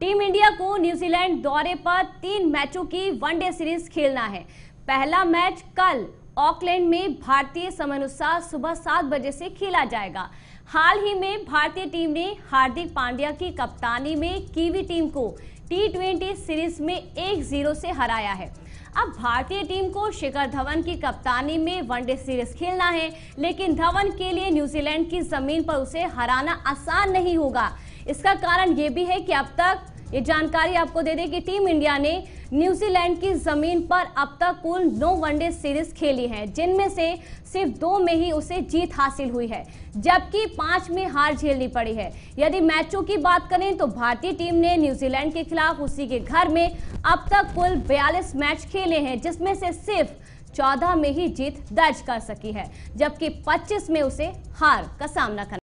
team India को New Zealand दौरे पर तीन मैचों की वनडे सीरीज खेलना है पहला मैच कल ऑकलैंड में भारतीय समयानुसार सुबह सात बजे से खेला जाएगा हाल ही में भारतीय टीम ने हार्दिक पांड्या की कप्तानी में कीवी टीम को टी ट्वेंटी सीरीज में एक जीरो से हराया है अब भारतीय टीम को शिखर धवन की कप्तानी में वनडे सीरीज खेलना है लेकिन धवन के लिए न्यूजीलैंड की जमीन पर उसे हराना आसान नहीं होगा इसका कारण ये भी है कि अब तक ये जानकारी आपको दे दें कि टीम इंडिया ने न्यूजीलैंड की जमीन पर अब तक कुल नौ वनडे सीरीज खेली है जिनमें से सिर्फ दो में ही उसे जीत हासिल हुई है जबकि पांच में हार झेलनी पड़ी है यदि मैचों की बात करें तो भारतीय टीम ने न्यूजीलैंड के खिलाफ उसी के घर में अब तक कुल बयालीस मैच खेले हैं जिसमें से सिर्फ चौदह में ही जीत दर्ज कर सकी है जबकि पच्चीस में उसे हार का सामना करना